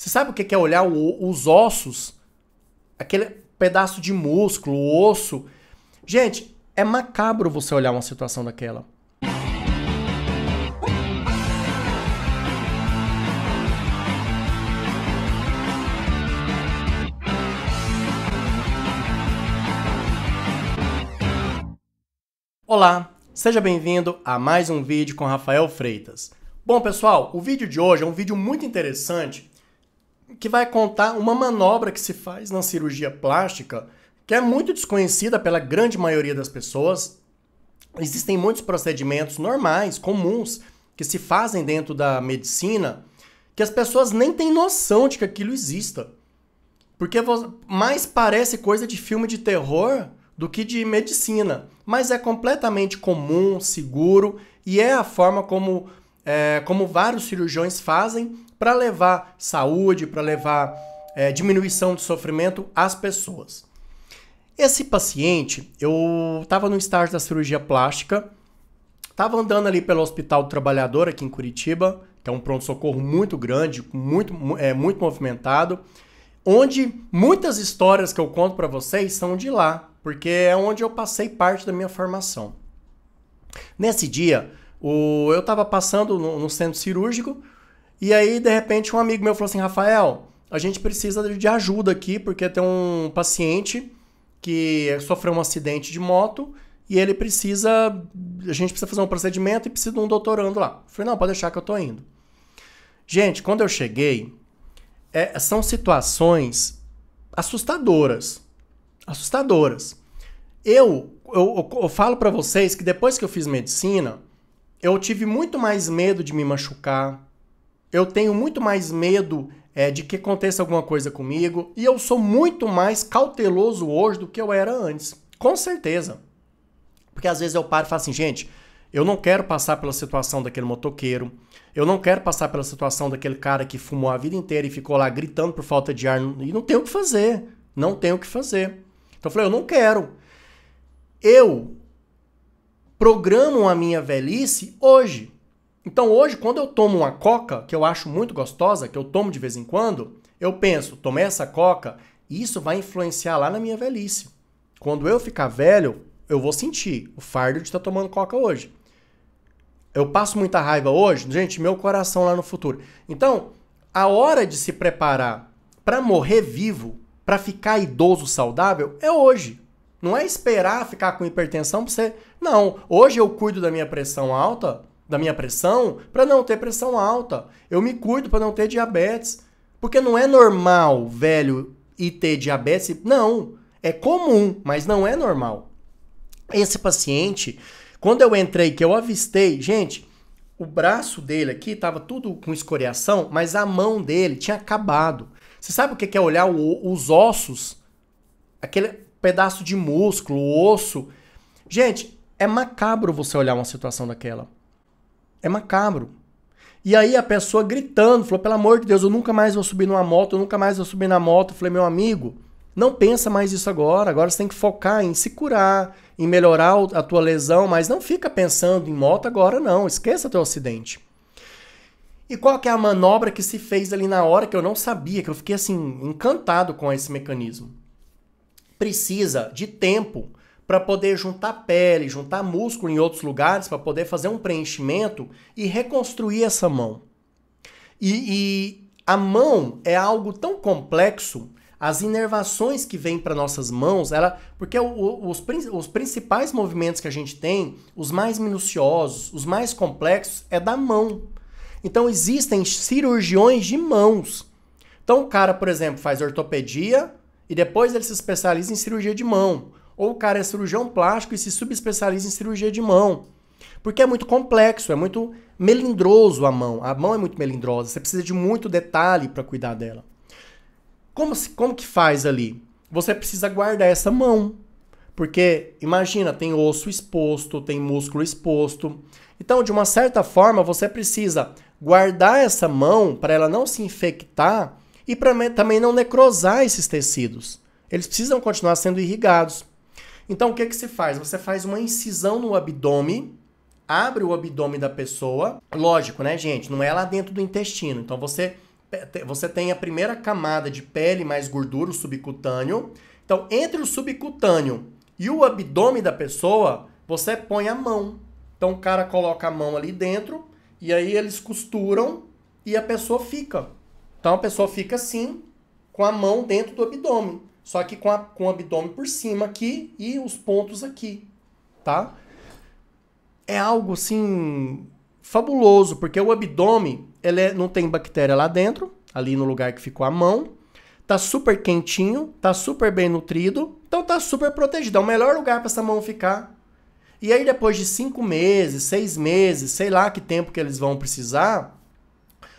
Você sabe o é que é olhar o, os ossos? Aquele pedaço de músculo, o osso. Gente, é macabro você olhar uma situação daquela. Olá, seja bem-vindo a mais um vídeo com Rafael Freitas. Bom, pessoal, o vídeo de hoje é um vídeo muito interessante que vai contar uma manobra que se faz na cirurgia plástica, que é muito desconhecida pela grande maioria das pessoas. Existem muitos procedimentos normais, comuns, que se fazem dentro da medicina, que as pessoas nem têm noção de que aquilo exista. Porque mais parece coisa de filme de terror do que de medicina, mas é completamente comum, seguro e é a forma como, é, como vários cirurgiões fazem para levar saúde, para levar é, diminuição de sofrimento às pessoas. Esse paciente, eu estava no estágio da cirurgia plástica, estava andando ali pelo Hospital do Trabalhador aqui em Curitiba, que é um pronto-socorro muito grande, muito, é, muito movimentado, onde muitas histórias que eu conto para vocês são de lá, porque é onde eu passei parte da minha formação. Nesse dia, o, eu estava passando no, no centro cirúrgico, e aí, de repente, um amigo meu falou assim: Rafael, a gente precisa de ajuda aqui, porque tem um paciente que sofreu um acidente de moto e ele precisa. A gente precisa fazer um procedimento e precisa de um doutorando lá. Eu falei: não, pode deixar que eu tô indo. Gente, quando eu cheguei, é, são situações assustadoras. Assustadoras. Eu, eu, eu, eu falo para vocês que depois que eu fiz medicina, eu tive muito mais medo de me machucar eu tenho muito mais medo é, de que aconteça alguma coisa comigo e eu sou muito mais cauteloso hoje do que eu era antes. Com certeza. Porque às vezes eu paro e falo assim, gente, eu não quero passar pela situação daquele motoqueiro, eu não quero passar pela situação daquele cara que fumou a vida inteira e ficou lá gritando por falta de ar e não tem o que fazer. Não tem o que fazer. Então eu falei, eu não quero. Eu programo a minha velhice hoje. Então hoje, quando eu tomo uma coca, que eu acho muito gostosa, que eu tomo de vez em quando, eu penso, tomei essa coca, isso vai influenciar lá na minha velhice. Quando eu ficar velho, eu vou sentir o fardo de estar tá tomando coca hoje. Eu passo muita raiva hoje, gente, meu coração lá no futuro. Então, a hora de se preparar para morrer vivo, para ficar idoso saudável, é hoje. Não é esperar ficar com hipertensão pra você. Não, hoje eu cuido da minha pressão alta, da minha pressão para não ter pressão alta. Eu me cuido para não ter diabetes. Porque não é normal, velho, e ter diabetes. Não. É comum, mas não é normal. Esse paciente, quando eu entrei, que eu avistei, gente, o braço dele aqui estava tudo com escoriação, mas a mão dele tinha acabado. Você sabe o que é olhar o, os ossos? Aquele pedaço de músculo, osso. Gente, é macabro você olhar uma situação daquela. É macabro. E aí a pessoa gritando, falou: pelo amor de Deus, eu nunca mais vou subir numa moto, eu nunca mais vou subir na moto. Eu falei: meu amigo, não pensa mais isso agora. Agora você tem que focar em se curar, em melhorar a tua lesão, mas não fica pensando em moto agora, não. Esqueça teu acidente. E qual que é a manobra que se fez ali na hora que eu não sabia, que eu fiquei assim encantado com esse mecanismo? Precisa de tempo para poder juntar pele, juntar músculo em outros lugares, para poder fazer um preenchimento e reconstruir essa mão. E, e a mão é algo tão complexo, as inervações que vêm para nossas mãos, ela, porque o, o, os, os principais movimentos que a gente tem, os mais minuciosos, os mais complexos, é da mão. Então existem cirurgiões de mãos. Então o cara, por exemplo, faz ortopedia e depois ele se especializa em cirurgia de mão. Ou o cara é cirurgião plástico e se subespecializa em cirurgia de mão. Porque é muito complexo, é muito melindroso a mão. A mão é muito melindrosa, você precisa de muito detalhe para cuidar dela. Como, se, como que faz ali? Você precisa guardar essa mão. Porque, imagina, tem osso exposto, tem músculo exposto. Então, de uma certa forma, você precisa guardar essa mão para ela não se infectar e para também não necrosar esses tecidos. Eles precisam continuar sendo irrigados. Então, o que, é que se faz? Você faz uma incisão no abdômen, abre o abdômen da pessoa. Lógico, né, gente? Não é lá dentro do intestino. Então, você, você tem a primeira camada de pele mais gordura, o subcutâneo. Então, entre o subcutâneo e o abdômen da pessoa, você põe a mão. Então, o cara coloca a mão ali dentro e aí eles costuram e a pessoa fica. Então, a pessoa fica assim, com a mão dentro do abdômen. Só que com, a, com o abdômen por cima aqui e os pontos aqui, tá? É algo assim fabuloso, porque o abdômen, ele é, não tem bactéria lá dentro, ali no lugar que ficou a mão. Tá super quentinho, tá super bem nutrido, então tá super protegido. É o melhor lugar para essa mão ficar. E aí depois de cinco meses, seis meses, sei lá que tempo que eles vão precisar,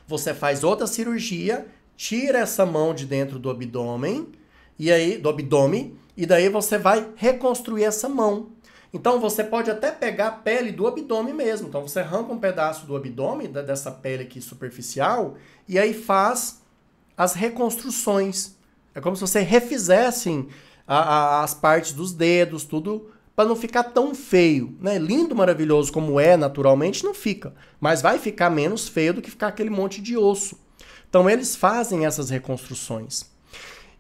você faz outra cirurgia, tira essa mão de dentro do abdômen, e aí do abdômen, e daí você vai reconstruir essa mão. Então você pode até pegar a pele do abdômen mesmo. Então você arranca um pedaço do abdômen, dessa pele aqui superficial, e aí faz as reconstruções. É como se você refizesse assim, a, a, as partes dos dedos, tudo, para não ficar tão feio. Né? Lindo, maravilhoso como é naturalmente, não fica. Mas vai ficar menos feio do que ficar aquele monte de osso. Então eles fazem essas reconstruções.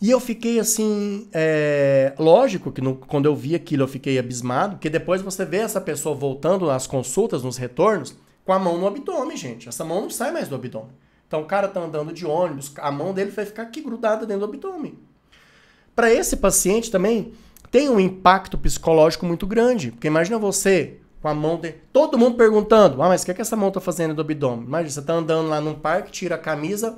E eu fiquei assim. É... Lógico que no... quando eu vi aquilo eu fiquei abismado, porque depois você vê essa pessoa voltando nas consultas, nos retornos, com a mão no abdômen, gente. Essa mão não sai mais do abdômen. Então o cara tá andando de ônibus, a mão dele vai ficar aqui grudada dentro do abdômen. Para esse paciente também tem um impacto psicológico muito grande, porque imagina você com a mão de... todo mundo perguntando: "Ah, mas o que é que essa mão tá fazendo do abdômen?". Imagina você tá andando lá num parque, tira a camisa,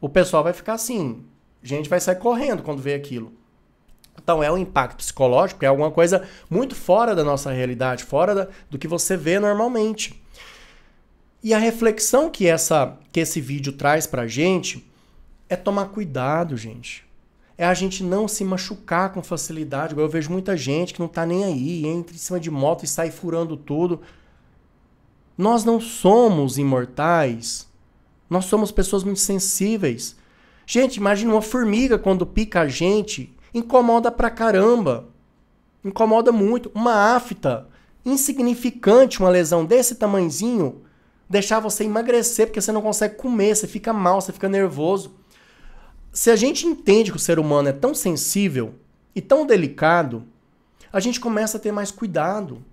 o pessoal vai ficar assim, gente vai sair correndo quando vê aquilo. Então é um impacto psicológico, é alguma coisa muito fora da nossa realidade, fora da, do que você vê normalmente. E a reflexão que, essa, que esse vídeo traz pra gente é tomar cuidado, gente. É a gente não se machucar com facilidade. Eu vejo muita gente que não tá nem aí, entra em cima de moto e sai furando tudo. Nós não somos imortais. Nós somos pessoas muito sensíveis. Gente, imagina uma formiga quando pica a gente, incomoda pra caramba. Incomoda muito. Uma afta insignificante, uma lesão desse tamanzinho, deixar você emagrecer porque você não consegue comer, você fica mal, você fica nervoso. Se a gente entende que o ser humano é tão sensível e tão delicado, a gente começa a ter mais cuidado.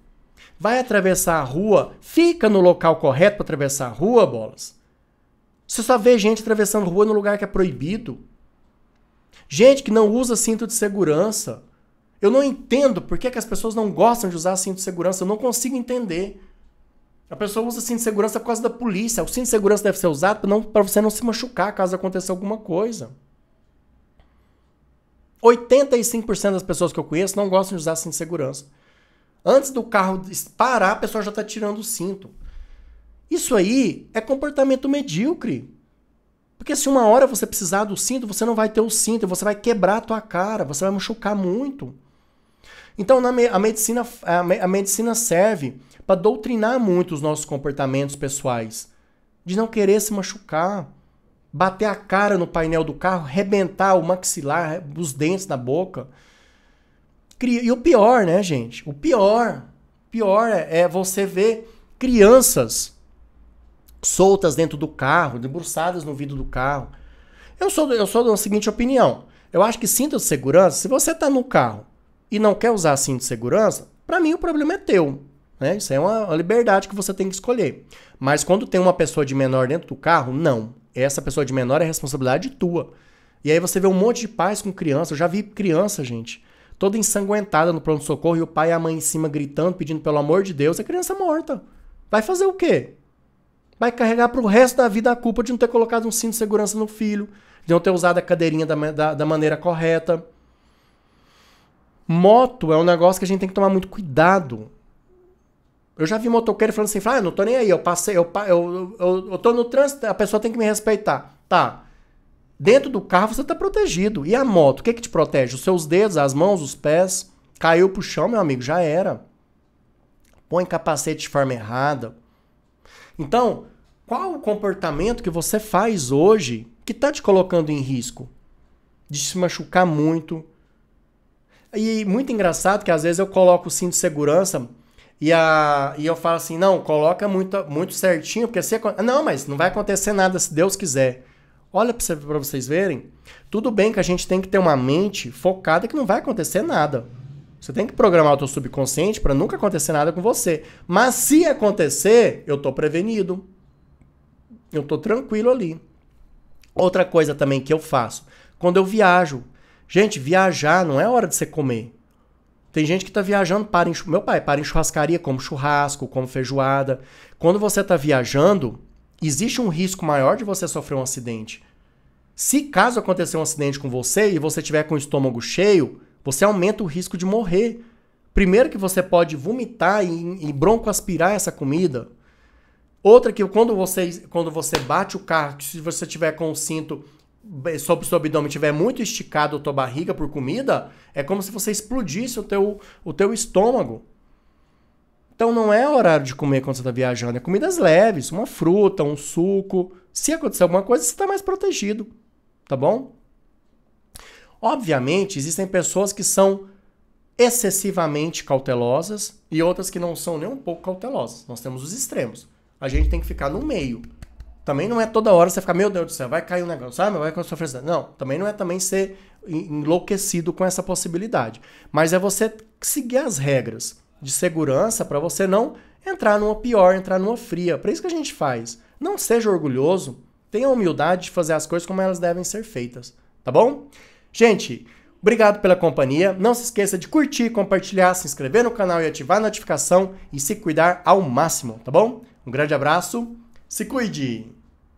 Vai atravessar a rua, fica no local correto para atravessar a rua, bolas. Você só vê gente atravessando rua no lugar que é proibido. Gente que não usa cinto de segurança. Eu não entendo por que, que as pessoas não gostam de usar cinto de segurança. Eu não consigo entender. A pessoa usa cinto de segurança por causa da polícia. O cinto de segurança deve ser usado para você não se machucar caso aconteça alguma coisa. 85% das pessoas que eu conheço não gostam de usar cinto de segurança. Antes do carro parar, a pessoa já está tirando o cinto. Isso aí é comportamento medíocre. Porque se uma hora você precisar do cinto, você não vai ter o cinto, você vai quebrar a tua cara, você vai machucar muito. Então me a, medicina, a, me a medicina serve para doutrinar muito os nossos comportamentos pessoais. De não querer se machucar, bater a cara no painel do carro, rebentar o maxilar, os dentes na boca. E o pior, né, gente? O pior, pior é, é você ver crianças soltas dentro do carro, debruçadas no vidro do carro. Eu sou, eu sou da seguinte opinião. Eu acho que cinto de segurança, se você está no carro e não quer usar cinto de segurança, para mim o problema é teu. Né? Isso é uma, uma liberdade que você tem que escolher. Mas quando tem uma pessoa de menor dentro do carro, não. Essa pessoa de menor é responsabilidade tua. E aí você vê um monte de pais com criança. Eu já vi criança, gente, toda ensanguentada no pronto-socorro e o pai e a mãe em cima gritando, pedindo pelo amor de Deus, a é criança morta. Vai fazer o quê? vai carregar para o resto da vida a culpa de não ter colocado um cinto de segurança no filho, de não ter usado a cadeirinha da, da, da maneira correta. Moto é um negócio que a gente tem que tomar muito cuidado. Eu já vi motoqueiro falando assim, ah, não tô nem aí, eu passei, eu, eu, eu, eu tô no trânsito, a pessoa tem que me respeitar. Tá. Dentro do carro você tá protegido. E a moto, o que que te protege? Os seus dedos, as mãos, os pés. Caiu pro chão, meu amigo, já era. Põe capacete de forma errada. Então, qual o comportamento que você faz hoje que está te colocando em risco? De se machucar muito. E muito engraçado que às vezes eu coloco o cinto de segurança e, a, e eu falo assim: não, coloca muito, muito certinho, porque se. Não, mas não vai acontecer nada se Deus quiser. Olha para vocês verem. Tudo bem que a gente tem que ter uma mente focada que não vai acontecer nada. Você tem que programar o teu subconsciente para nunca acontecer nada com você. Mas se acontecer, eu tô prevenido. Eu tô tranquilo ali. Outra coisa também que eu faço, quando eu viajo. Gente, viajar não é hora de você comer. Tem gente que tá viajando para meu pai para em churrascaria, como churrasco, como feijoada. Quando você tá viajando, existe um risco maior de você sofrer um acidente. Se caso acontecer um acidente com você e você tiver com o estômago cheio, você aumenta o risco de morrer. Primeiro que você pode vomitar e, e broncoaspirar essa comida. Outra que quando você, quando você bate o carro, se você tiver com o cinto sobre o seu abdômen estiver muito esticado a tua barriga por comida, é como se você explodisse o teu, o teu estômago. Então não é horário de comer quando você está viajando, é comidas leves, uma fruta, um suco. Se acontecer alguma coisa, você está mais protegido, tá bom? Obviamente, existem pessoas que são excessivamente cautelosas e outras que não são nem um pouco cautelosas. Nós temos os extremos. A gente tem que ficar no meio. Também não é toda hora você ficar, meu Deus do céu, vai cair um negócio, ah, mas vai sofrer. Não, também não é também ser enlouquecido com essa possibilidade. Mas é você seguir as regras de segurança para você não entrar numa pior, entrar numa fria. Para isso que a gente faz. Não seja orgulhoso, tenha a humildade de fazer as coisas como elas devem ser feitas, tá bom? Gente, obrigado pela companhia. Não se esqueça de curtir, compartilhar, se inscrever no canal e ativar a notificação e se cuidar ao máximo, tá bom? Um grande abraço, se cuide!